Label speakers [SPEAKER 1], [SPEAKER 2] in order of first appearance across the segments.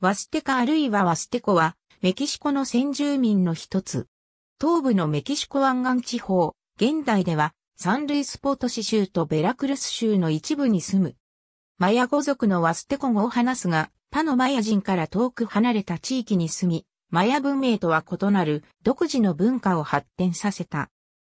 [SPEAKER 1] ワステカあるいはワステコは、メキシコの先住民の一つ。東部のメキシコ湾岸地方、現代では、サンルイスポト市州とベラクルス州の一部に住む。マヤ語族のワステコ語を話すが、他のマヤ人から遠く離れた地域に住み、マヤ文明とは異なる独自の文化を発展させた。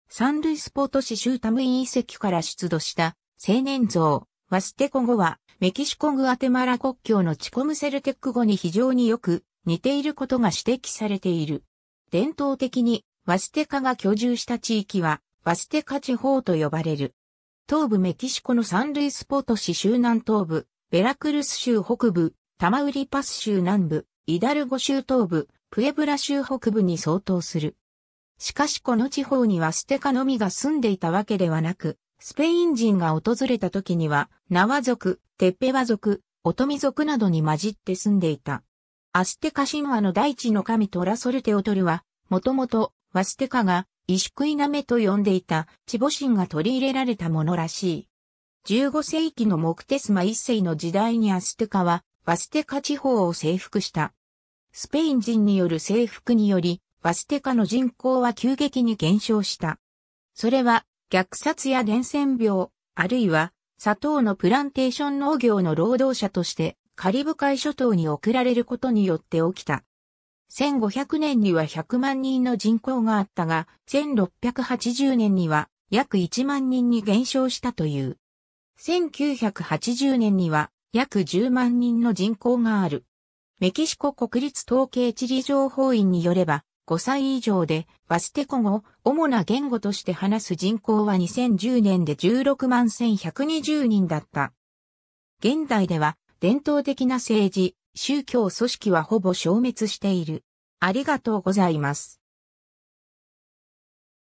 [SPEAKER 1] サンルイスポト市州タムイン遺跡から出土した青年像、ワステコ語はメキシコグアテマラ国境のチコムセルテック語に非常によく似ていることが指摘されている。伝統的にワステカが居住した地域はワステカ地方と呼ばれる。東部メキシコのサンルイスポート市州南東部、ベラクルス州北部、タマウリパス州南部、イダルゴ州東部、プエブラ州北部に相当する。しかしこの地方にはステカのみが住んでいたわけではなく、スペイン人が訪れた時には、ナワ族、テッペワ族、オトミ族などに混じって住んでいた。アステカ神話の大地の神トラソルテオトルは、もともとワステカがイシクイナメと呼んでいたチボ神が取り入れられたものらしい。15世紀のモクテスマ一世の時代にアステカはワステカ地方を征服した。スペイン人による征服により、ワステカの人口は急激に減少した。それは虐殺や伝染病、あるいは砂糖のプランテーション農業の労働者としてカリブ海諸島に送られることによって起きた。1500年には100万人の人口があったが、1680年には約1万人に減少したという。1980年には約10万人の人口がある。メキシコ国立統計地理情報院によれば、5歳以上で、バステコ語、主な言語として話す人口は2010年で16万1120人だった。現代では、伝統的な政治、宗教組織はほぼ消滅している。ありがとうございます。